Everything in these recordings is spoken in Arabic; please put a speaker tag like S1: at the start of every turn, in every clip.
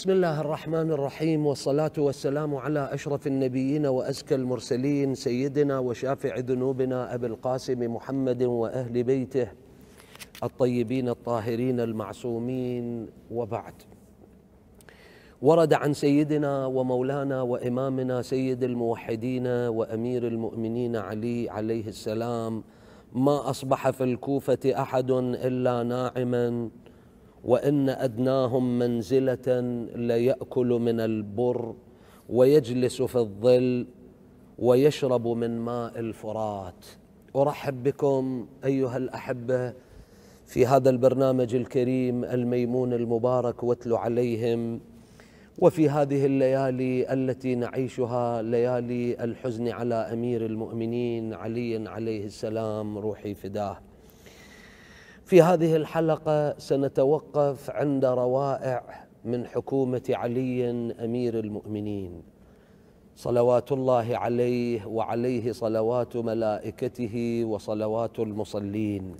S1: بسم الله الرحمن الرحيم والصلاة والسلام على أشرف النبيين وأزكى المرسلين سيدنا وشافع ذنوبنا أبي القاسم محمد وأهل بيته الطيبين الطاهرين المعصومين وبعد ورد عن سيدنا ومولانا وإمامنا سيد الموحدين وأمير المؤمنين علي عليه السلام ما أصبح في الكوفة أحد إلا ناعماً وان ادناهم منزله لياكل من البر ويجلس في الظل ويشرب من ماء الفرات ارحب بكم ايها الاحبه في هذا البرنامج الكريم الميمون المبارك واتل عليهم وفي هذه الليالي التي نعيشها ليالي الحزن على امير المؤمنين علي عليه السلام روحي فداه في هذه الحلقه سنتوقف عند روائع من حكومه علي امير المؤمنين صلوات الله عليه وعليه صلوات ملائكته وصلوات المصلين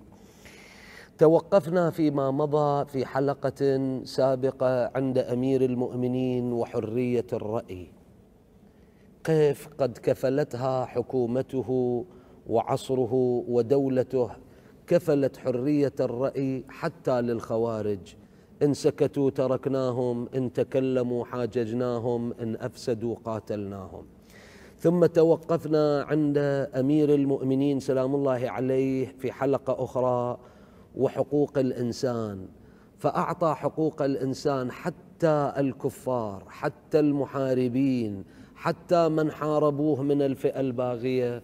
S1: توقفنا فيما مضى في حلقه سابقه عند امير المؤمنين وحريه الراي كيف قد كفلتها حكومته وعصره ودولته كفلت حرية الرأي حتى للخوارج إن سكتوا تركناهم إن تكلموا حاججناهم إن أفسدوا قاتلناهم ثم توقفنا عند أمير المؤمنين سلام الله عليه في حلقة أخرى وحقوق الإنسان فأعطى حقوق الإنسان حتى الكفار حتى المحاربين حتى من حاربوه من الفئة الباغية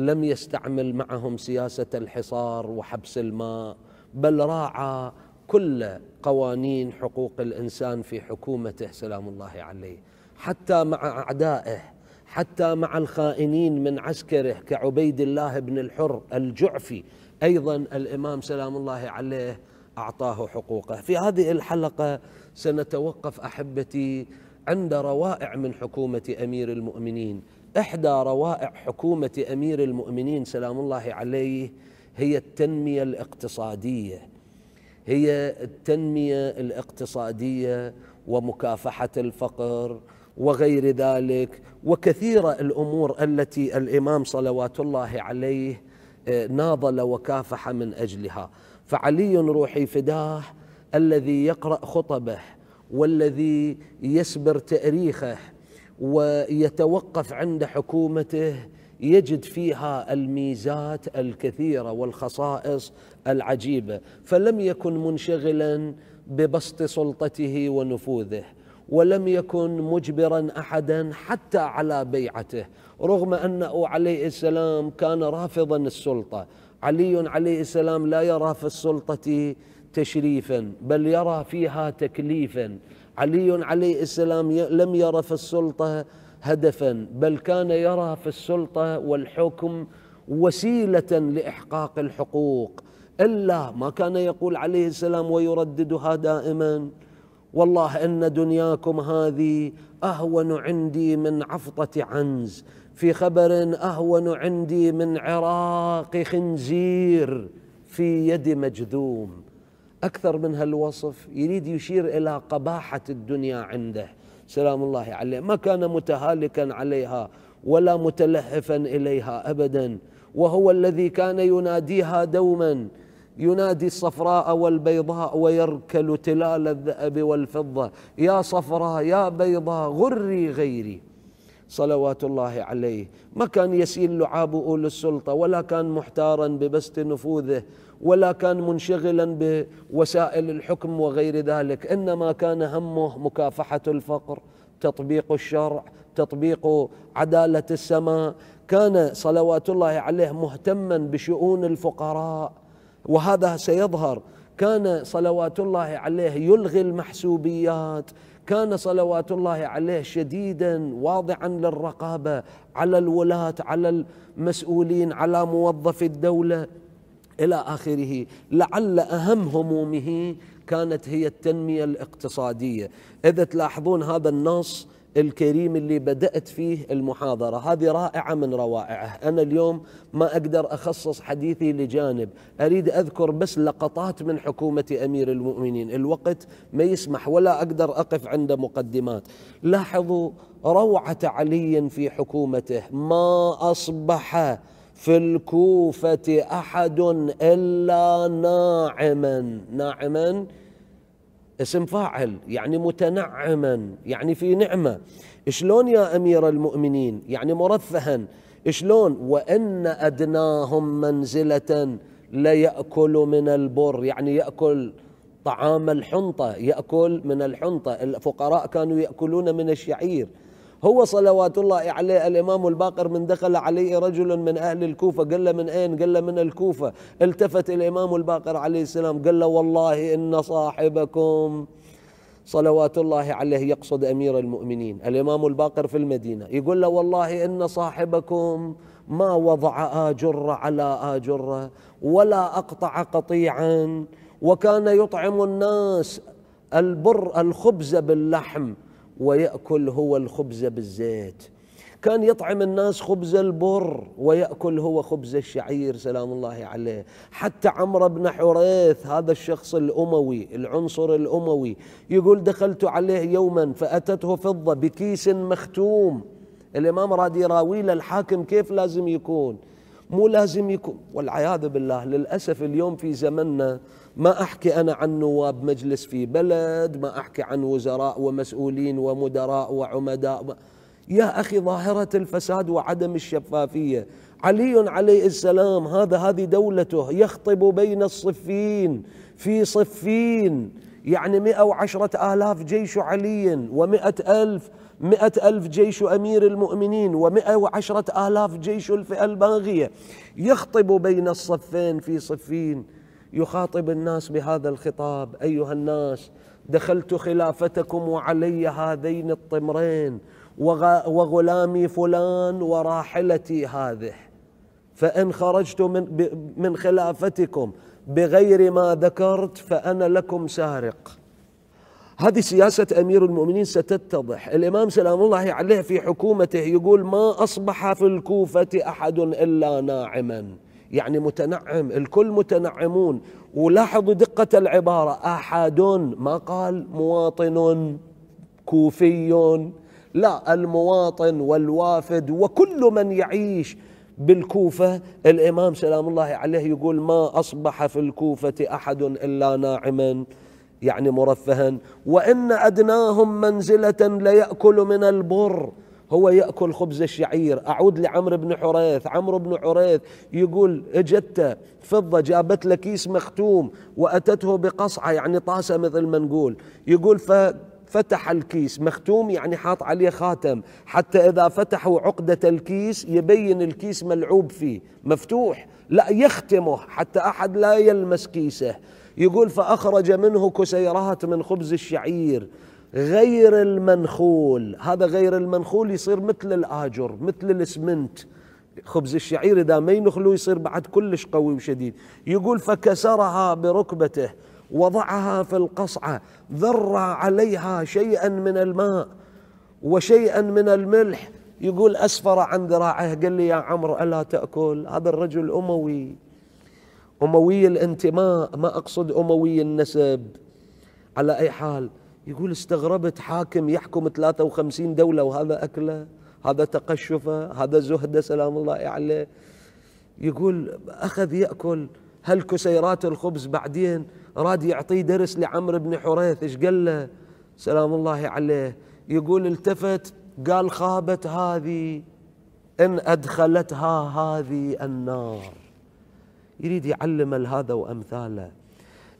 S1: لم يستعمل معهم سياسه الحصار وحبس الماء بل راعى كل قوانين حقوق الانسان في حكومته سلام الله عليه حتى مع اعدائه حتى مع الخائنين من عسكره كعبيد الله بن الحر الجعفي ايضا الامام سلام الله عليه اعطاه حقوقه في هذه الحلقه سنتوقف احبتي عند روائع من حكومه امير المؤمنين إحدى روائع حكومة أمير المؤمنين سلام الله عليه هي التنمية الاقتصادية هي التنمية الاقتصادية ومكافحة الفقر وغير ذلك وكثير الأمور التي الإمام صلوات الله عليه آه، ناضل وكافح من أجلها فعلي روحي فداه الذي يقرأ خطبه والذي يسبر تأريخه ويتوقف عند حكومته يجد فيها الميزات الكثيره والخصائص العجيبه فلم يكن منشغلا ببسط سلطته ونفوذه ولم يكن مجبرا احدا حتى على بيعته رغم انه عليه السلام كان رافضا السلطه علي عليه السلام لا يرى في السلطه تشريفا بل يرى فيها تكليفا علي عليه السلام لم يرى في السلطة هدفا بل كان يرى في السلطة والحكم وسيلة لإحقاق الحقوق إلا ما كان يقول عليه السلام ويرددها دائما والله إن دنياكم هذه أهون عندي من عفطة عنز في خبر أهون عندي من عراق خنزير في يد مجذوم أكثر من هالوصف يريد يشير إلى قباحة الدنيا عنده سلام الله عليه ما كان متهالكا عليها ولا متلهفا إليها أبدا وهو الذي كان يناديها دوما ينادي الصفراء والبيضاء ويركل تلال الذئب والفضة يا صفراء يا بيضاء غري غيري صلوات الله عليه ما كان يسيل لعاب أولي السلطة ولا كان محتارا ببسط نفوذه ولا كان منشغلا بوسائل الحكم وغير ذلك انما كان همه مكافحه الفقر تطبيق الشرع تطبيق عداله السماء كان صلوات الله عليه مهتما بشؤون الفقراء وهذا سيظهر كان صلوات الله عليه يلغي المحسوبيات كان صلوات الله عليه شديدا واضعا للرقابه على الولاه على المسؤولين على موظفي الدوله إلى آخره لعل أهم همومه كانت هي التنمية الاقتصادية إذا تلاحظون هذا النص الكريم اللي بدأت فيه المحاضرة هذه رائعة من روائعه أنا اليوم ما أقدر أخصص حديثي لجانب أريد أذكر بس لقطات من حكومة أمير المؤمنين الوقت ما يسمح ولا أقدر أقف عند مقدمات لاحظوا روعة علي في حكومته ما أصبح في الكوفة أحد إلا ناعما ناعما اسم فاعل يعني متنعما يعني في نعمة شلون يا أمير المؤمنين يعني مرفها شلون وإن أدناهم منزلة ليأكل من البر يعني يأكل طعام الحنطة يأكل من الحنطة الفقراء كانوا يأكلون من الشعير هو صلوات الله عليه الإمام الباقر من دخل عليه رجل من أهل الكوفة قال له من أين قال له من الكوفة التفت الإمام الباقر عليه السلام قال له والله إن صاحبكم صلوات الله عليه يقصد أمير المؤمنين الإمام الباقر في المدينة يقول له والله إن صاحبكم ما وضع آجر على آجر ولا أقطع قطيعا وكان يطعم الناس البر الخبز باللحم ويأكل هو الخبز بالزيت كان يطعم الناس خبز البر ويأكل هو خبز الشعير سلام الله عليه حتى عمرو بن حريث هذا الشخص الأموي العنصر الأموي يقول دخلت عليه يوما فأتته فضة بكيس مختوم الإمام راد يراوي للحاكم كيف لازم يكون مو لازم يكون والعياذ بالله للأسف اليوم في زمننا ما أحكي أنا عن نواب مجلس في بلد ما أحكي عن وزراء ومسؤولين ومدراء وعمداء يا أخي ظاهرة الفساد وعدم الشفافية علي عليه السلام هذا هذه دولته يخطب بين الصفين في صفين يعني مئة وعشرة آلاف جيش علي ومئة ألف مئة ألف جيش أمير المؤمنين ومئة وعشرة آلاف جيش الفئة الباغية يخطب بين الصفين في صفين يخاطب الناس بهذا الخطاب ايها الناس دخلت خلافتكم وعلي هذين الطمرين وغلامي فلان وراحلتي هذه فان خرجت من من خلافتكم بغير ما ذكرت فانا لكم سارق هذه سياسة أمير المؤمنين ستتضح الإمام سلام الله عليه في حكومته يقول ما أصبح في الكوفة أحد إلا ناعما يعني متنعم الكل متنعمون ولاحظوا دقة العبارة أحد ما قال مواطن كوفي لا المواطن والوافد وكل من يعيش بالكوفة الإمام سلام الله عليه يقول ما أصبح في الكوفة أحد إلا ناعما يعني مرفها وإن أدناهم منزلة ليأكل من البر هو يأكل خبز الشعير أعود لعمرو بن حريث عمرو بن حريث يقول اجت فضة جابت له كيس مختوم وأتته بقصعة يعني طاسة مثل ما نقول يقول ف فتح الكيس مختوم يعني حاط عليه خاتم حتى إذا فتحوا عقدة الكيس يبين الكيس ملعوب فيه مفتوح لا يختمه حتى أحد لا يلمس كيسه يقول فأخرج منه كسيرات من خبز الشعير غير المنخول هذا غير المنخول يصير مثل الآجر مثل الاسمنت خبز الشعير إذا ما ينخلوه يصير بعد كلش قوي وشديد يقول فكسرها بركبته وضعها في القصعة ذر عليها شيئا من الماء وشيئا من الملح يقول أسفر عن ذراعه قال لي يا عمرو ألا تأكل هذا الرجل أموي أموي الانتماء ما أقصد أموي النسب على أي حال يقول استغربت حاكم يحكم 53 دولة وهذا أكله هذا تقشفه هذا زهده سلام الله عليه يقول أخذ يأكل هالكسيرات الخبز بعدين راد يعطيه درس لعمرو بن حريث ايش قال له سلام الله عليه يقول التفت قال خابت هذه إن أدخلتها هذه النار يريد يعلم هذا وأمثاله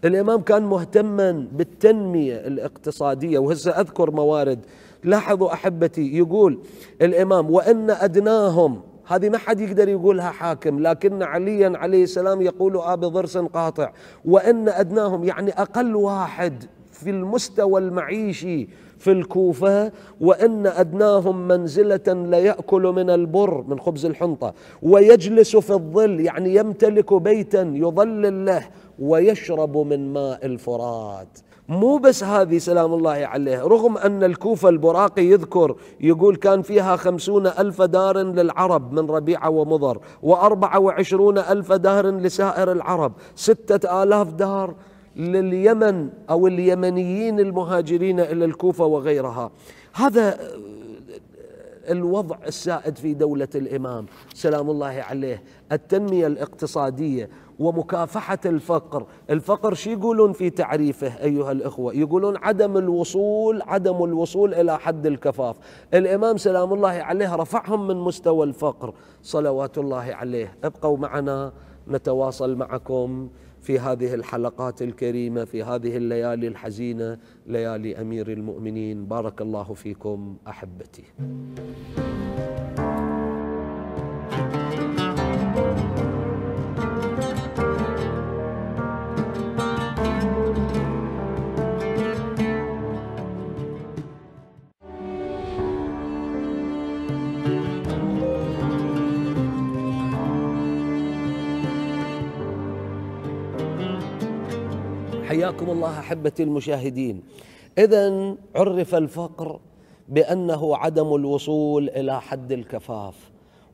S1: الإمام كان مهتما بالتنمية الاقتصادية وهسه أذكر موارد لاحظوا أحبتي يقول الإمام وإن أدناهم هذه ما حد يقدر يقولها حاكم لكن عليا عليه السلام يقول ابي ضرس قاطع وإن أدناهم يعني أقل واحد في المستوى المعيشي في الكوفة وأن أدناهم منزلة ليأكل من البر من خبز الحنطة ويجلس في الظل يعني يمتلك بيتا يظلل له ويشرب من ماء الفرات مو بس هذه سلام الله عليه رغم أن الكوفة البراقي يذكر يقول كان فيها خمسون ألف دار للعرب من ربيعة ومضر وأربعة وعشرون ألف دار لسائر العرب ستة آلاف دار لليمن او اليمنيين المهاجرين الى الكوفه وغيرها هذا آه، الوضع السائد في دوله الامام سلام الله عليه التنميه الاقتصاديه ومكافحه الفقر، الفقر شو يقولون في تعريفه ايها الاخوه؟ يقولون عدم الوصول عدم الوصول الى حد الكفاف، الامام سلام الله عليه رفعهم من مستوى الفقر صلوات الله عليه، ابقوا معنا نتواصل معكم في هذه الحلقات الكريمة في هذه الليالي الحزينة ليالي أمير المؤمنين بارك الله فيكم أحبتي حياكم الله احبتي المشاهدين اذا عرف الفقر بانه عدم الوصول الى حد الكفاف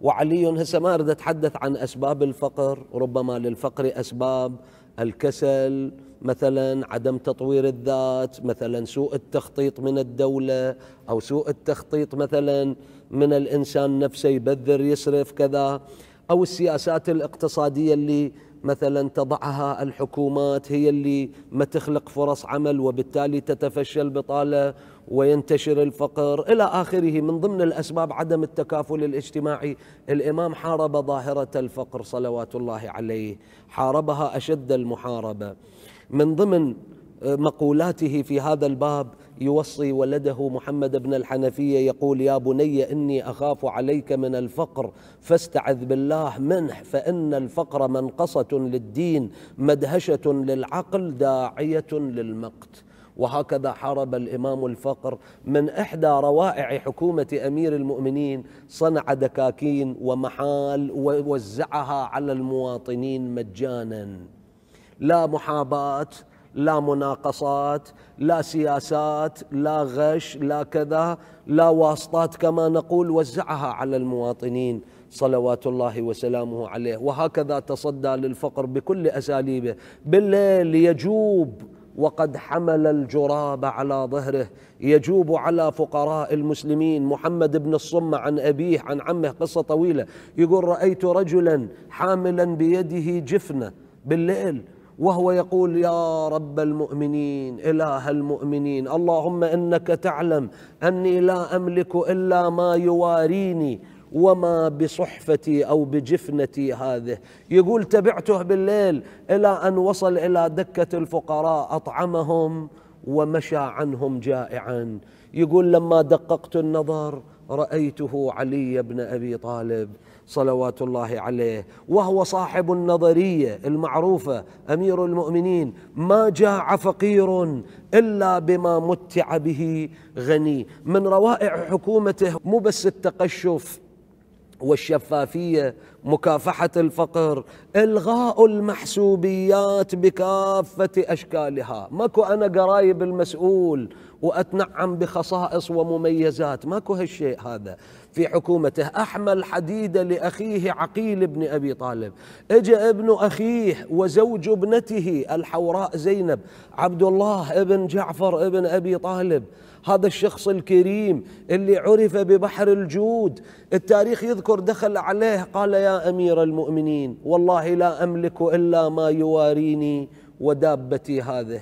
S1: وعلي هسه ما اريد اتحدث عن اسباب الفقر ربما للفقر اسباب الكسل مثلا عدم تطوير الذات مثلا سوء التخطيط من الدولة أو سوء التخطيط مثلا من الإنسان نفسه يبذر يصرف كذا أو السياسات الاقتصادية اللي مثلا تضعها الحكومات هي اللي ما تخلق فرص عمل وبالتالي تتفشى البطاله وينتشر الفقر الى اخره من ضمن الاسباب عدم التكافل الاجتماعي الامام حارب ظاهره الفقر صلوات الله عليه حاربها اشد المحاربه من ضمن مقولاته في هذا الباب يوصي ولده محمد بن الحنفية يقول يا بني إني أخاف عليك من الفقر فاستعذ بالله منح فإن الفقر منقصة للدين مدهشة للعقل داعية للمقت وهكذا حارب الامام الفقر من احدى روائع حكومه امير المؤمنين صنع دكاكين ومحال ووزعها على المواطنين مجانا لا محاباه لا مناقصات لا سياسات لا غش لا كذا لا واسطات كما نقول وزعها على المواطنين صلوات الله وسلامه عليه وهكذا تصدى للفقر بكل اساليبه بالليل يجوب وقد حمل الجراب على ظهره يجوب على فقراء المسلمين محمد بن الصمة عن أبيه عن عمه قصة طويلة يقول رأيت رجلا حاملا بيده جفنة بالليل وهو يقول يا رب المؤمنين إله المؤمنين اللهم إنك تعلم أني لا أملك إلا ما يواريني وما بصحفتي أو بجفنتي هذه يقول تبعته بالليل إلى أن وصل إلى دكة الفقراء أطعمهم ومشى عنهم جائعا يقول لما دققت النظر رأيته علي بن أبي طالب صلوات الله عليه وهو صاحب النظريه المعروفه امير المؤمنين ما جاع فقير الا بما متع به غني من روائع حكومته مو بس التقشف والشفافيه مكافحه الفقر الغاء المحسوبيات بكافه اشكالها ماكو انا قرايب المسؤول واتنعم بخصائص ومميزات ماكو هالشيء هذا في حكومته احمى حديده لاخيه عقيل بن ابي طالب اجى ابن اخيه وزوج ابنته الحوراء زينب عبد الله ابن جعفر ابن ابي طالب هذا الشخص الكريم اللي عرف ببحر الجود التاريخ يذكر دخل عليه قال يا أمير المؤمنين والله لا أملك إلا ما يواريني ودابتي هذه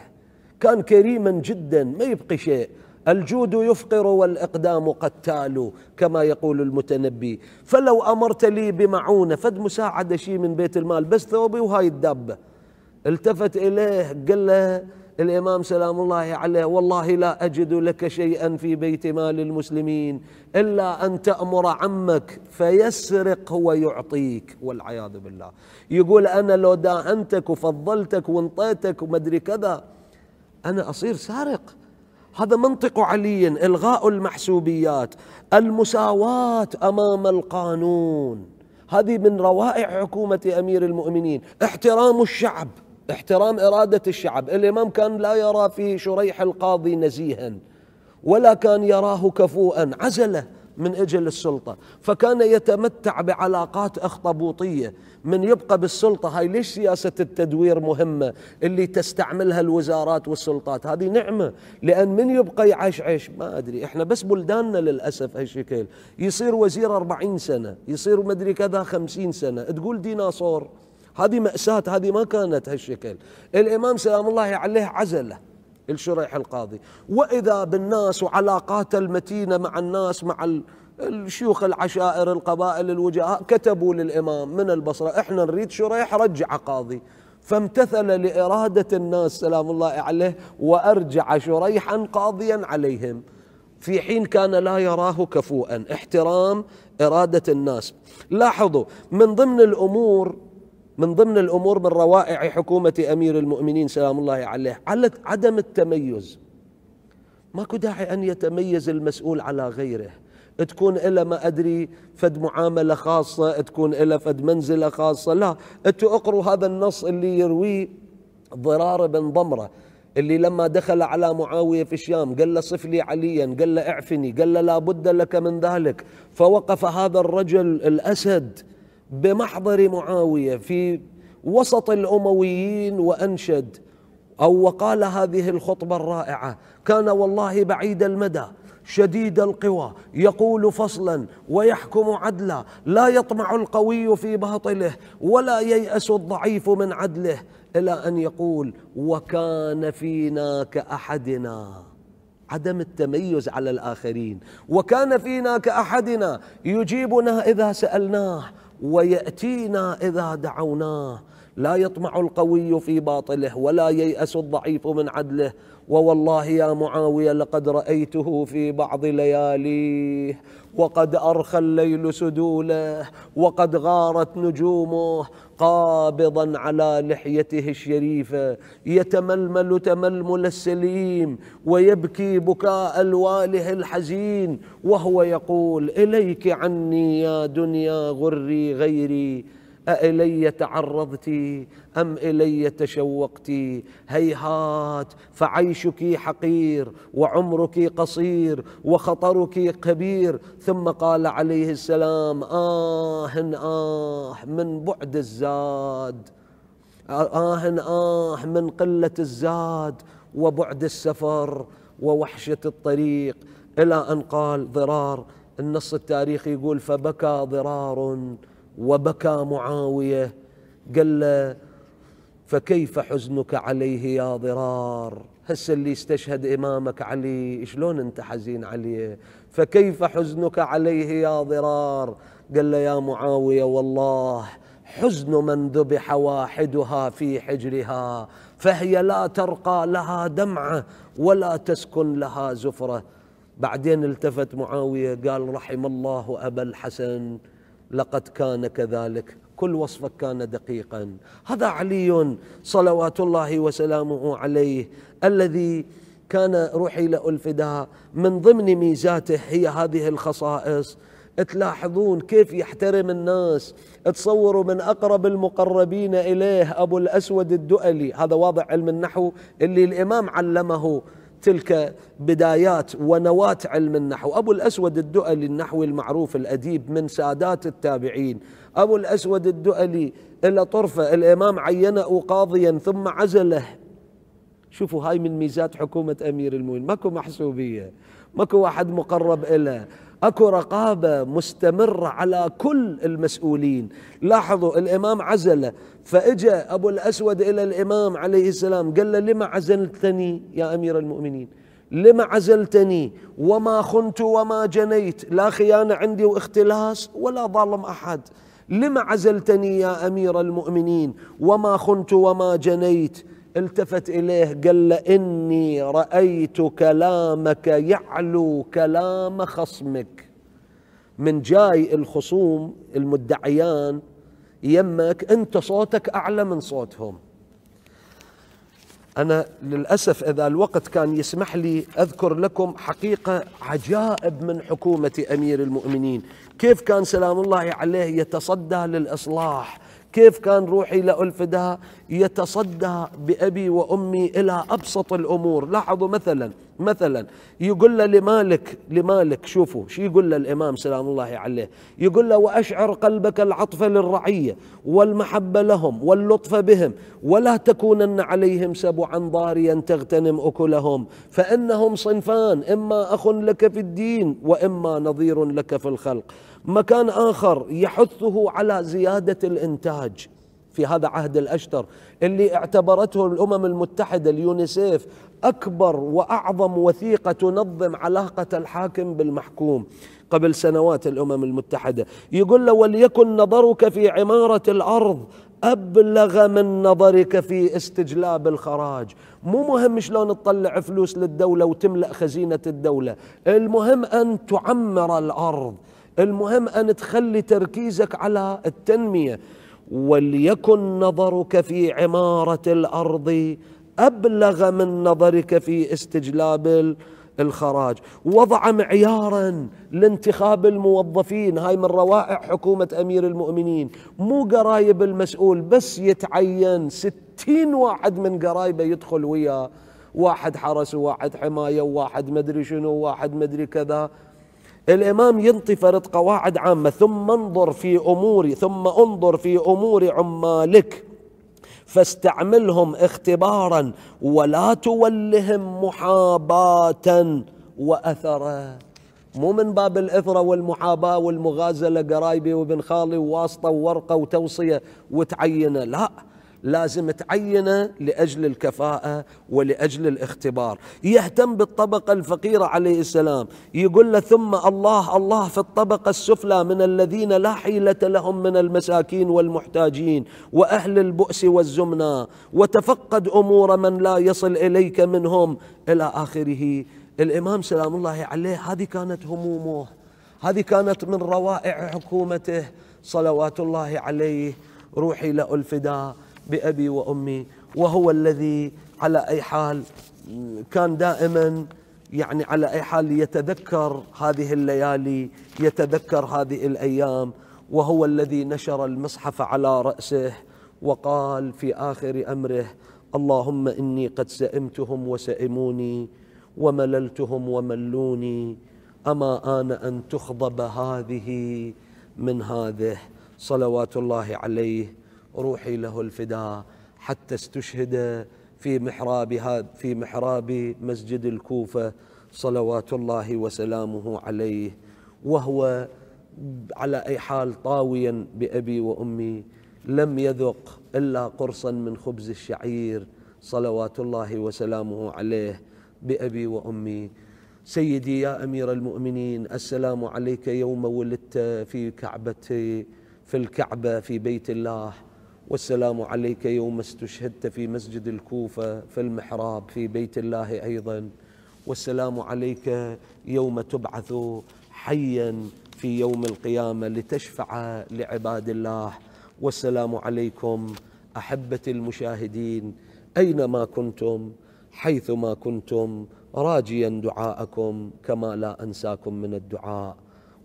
S1: كان كريما جدا ما يبقي شيء الجود يفقر والإقدام قتال كما يقول المتنبي فلو أمرت لي بمعونة فد مساعدة شيء من بيت المال بس ثوبي وهاي الدابة التفت إليه قال له الإمام سلام الله عليه والله لا أجد لك شيئا في بيت مال المسلمين إلا أن تأمر عمك فيسرق ويعطيك والعياذ بالله يقول أنا لو داهنتك وفضلتك وانطيتك ومدري كذا أنا أصير سارق هذا منطق علي إلغاء المحسوبيات المساواة أمام القانون هذه من روائع حكومة أمير المؤمنين احترام الشعب احترام إرادة الشعب الإمام كان لا يرى في شريح القاضي نزيها ولا كان يراه كفوءا عزله من اجل السلطه، فكان يتمتع بعلاقات اخطبوطيه، من يبقى بالسلطه هاي ليش سياسه التدوير مهمه اللي تستعملها الوزارات والسلطات، هذه نعمه، لان من يبقى يعيش عيش ما ادري، احنا بس بلداننا للاسف هالشكل، يصير وزير 40 سنه، يصير مدري كذا 50 سنه، تقول ديناصور هذه مأساة هذه ما كانت هالشكل الإمام سلام الله عليه عزله الشريح القاضي وإذا بالناس وعلاقاته المتينة مع الناس مع الشيوخ العشائر القبائل الوجهاء كتبوا للإمام من البصرة إحنا نريد شريح رجع قاضي فامتثل لإرادة الناس سلام الله عليه وأرجع شريحا قاضيا عليهم في حين كان لا يراه كفوءا احترام إرادة الناس لاحظوا من ضمن الأمور من ضمن الأمور من روائع حكومة أمير المؤمنين سلام الله عليه على عدم التميز ماكو داعي أن يتميز المسؤول على غيره تكون إلى ما أدري فد معاملة خاصة تكون إلى فد منزلة خاصة لا أنتوا اقروا هذا النص اللي يرويه ضرار بن ضمرة اللي لما دخل على معاوية في الشام قال له صف لي عليا قال له اعفني قال له لابد لك من ذلك فوقف هذا الرجل الأسد بمحضر معاوية في وسط الأمويين وأنشد أو وقال هذه الخطبة الرائعة كان والله بعيد المدى شديد القوى يقول فصلا ويحكم عدلا لا يطمع القوي في باطله ولا ييأس الضعيف من عدله إلى أن يقول وكان فينا كأحدنا عدم التميز على الآخرين وكان فينا كأحدنا يجيبنا إذا سألناه ويأتينا إذا دعوناه لا يطمع القوي في باطله ولا ييأس الضعيف من عدله ووالله يا معاوية لقد رأيته في بعض لياليه وقد أرخى الليل سدوله وقد غارت نجومه قابضا على لحيته الشريفه يتململ تململ السليم ويبكي بكاء الواله الحزين وهو يقول اليك عني يا دنيا غري غيري أإلي تعرضت أم إلي تشوقت هيهات فعيشك حقير وعمرك قصير وخطرك كبير ثم قال عليه السلام آه آه من بعد الزاد آه آه من قلة الزاد وبعد السفر ووحشة الطريق إلى أن قال ضرار النص التاريخي يقول فبكى ضرار وبكى معاوية قال له فكيف حزنك عليه يا ضرار هسه اللي استشهد إمامك علي شلون أنت حزين عليه فكيف حزنك عليه يا ضرار قال له يا معاوية والله حزن من ذبح واحدها في حجرها فهي لا ترقى لها دمعة ولا تسكن لها زفرة بعدين التفت معاوية قال رحم الله أبا الحسن لقد كان كذلك كل وصفك كان دقيقا هذا علي صلوات الله وسلامه عليه الذي كان روحي لألفدها من ضمن ميزاته هي هذه الخصائص تلاحظون كيف يحترم الناس تصوروا من أقرب المقربين إليه أبو الأسود الدؤلي هذا واضع علم النحو اللي الإمام علمه تلك بدايات ونواة علم النحو أبو الأسود الدؤلي النحو المعروف الأديب من سادات التابعين أبو الأسود الدؤلي إلى طرفة الإمام عينه قاضيا ثم عزله شوفوا هاي من ميزات حكومة أمير المؤمنين ماكو محسوبية ماكو واحد مقرب إلى اكو رقابه مستمره على كل المسؤولين لاحظوا الامام عزله فاجا ابو الاسود الى الامام عليه السلام قال له لما عزلتني يا امير المؤمنين لما عزلتني وما خنت وما جنيت لا خيانه عندي واختلاس ولا ظالم احد لما عزلتني يا امير المؤمنين وما خنت وما جنيت التفت اليه قال له اني رايت كلامك يعلو كلام خصمك من جاي الخصوم المدعيان يمك انت صوتك اعلى من صوتهم انا للاسف اذا الوقت كان يسمح لي اذكر لكم حقيقه عجائب من حكومه امير المؤمنين كيف كان سلام الله عليه يتصدى للاصلاح كيف كان روحي لألفدا يتصدى بأبي وأمي إلى أبسط الأمور لاحظوا مثلا مثلا يقول له لمالك لمالك شوفوا شو يقول له الإمام سلام الله عليه يقول له وأشعر قلبك العطف للرعية والمحبة لهم واللطف بهم ولا تكونن عليهم سبعا ضاريا تغتنم أكلهم فإنهم صنفان إما أخ لك في الدين وإما نظير لك في الخلق مكان آخر يحثه على زيادة الإنتاج في هذا عهد الأشتر اللي اعتبرته الأمم المتحدة اليونيسيف أكبر وأعظم وثيقة تنظم علاقة الحاكم بالمحكوم قبل سنوات الأمم المتحدة يقول له وليكن نظرك في عمارة الأرض أبلغ من نظرك في استجلاب الخراج مو مهم شلون تطلع فلوس للدولة وتملأ خزينة الدولة المهم أن تعمر الأرض المهم أن تخلي تركيزك على التنمية وليكن نظرك في عمارة الأرض أبلغ من نظرك في استجلاب الخراج وضع معيارا لانتخاب الموظفين هاي من روائع حكومة أمير المؤمنين مو قرايب المسؤول بس يتعين ستين واحد من قرايبه يدخل وياه واحد حرس وواحد حماية وواحد مدري شنو وواحد مدري كذا الإمام ينطي فرض قواعد عامة ثم انظر في أمور ثم انظر في أمور عمالك فاستعملهم اختبارا ولا تولهم محاباة وأثرا مو من باب الإثرة والمحاباة والمغازلة قرايبي وابن خالي وواسطة وورقة وتوصية وتعينة لا لازم تعينه لأجل الكفاءة ولأجل الاختبار يهتم بالطبقة الفقيرة عليه السلام يقول له ثم الله الله في الطبقة السفلى من الذين لا حيلة لهم من المساكين والمحتاجين وأهل البؤس والزمنى وتفقد أمور من لا يصل إليك منهم إلى آخره الإمام سلام الله عليه هذه كانت همومه هذه كانت من روائع حكومته صلوات الله عليه روحي لألفداء بأبي وأمي وهو الذي على أي حال كان دائما يعني على أي حال يتذكر هذه الليالي يتذكر هذه الأيام وهو الذي نشر المصحف على رأسه وقال في آخر أمره اللهم إني قد سئمتهم وسئموني ومللتهم وملوني أما آن أن تخضب هذه من هذه صلوات الله عليه روحي له الفداء حتى استشهد في محراب هذا في محراب مسجد الكوفة صلوات الله وسلامه عليه وهو على أي حال طاويا بأبي وأمي لم يذق إلا قرصا من خبز الشعير صلوات الله وسلامه عليه بأبي وأمي سيدي يا أمير المؤمنين السلام عليك يوم ولدت في كعبة في الكعبة في بيت الله والسلام عليك يوم استشهدت في مسجد الكوفة في المحراب في بيت الله أيضا والسلام عليك يوم تبعث حيا في يوم القيامة لتشفع لعباد الله والسلام عليكم أحبتي المشاهدين أينما كنتم حيثما كنتم راجيا دعاءكم كما لا أنساكم من الدعاء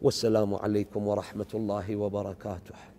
S1: والسلام عليكم ورحمة الله وبركاته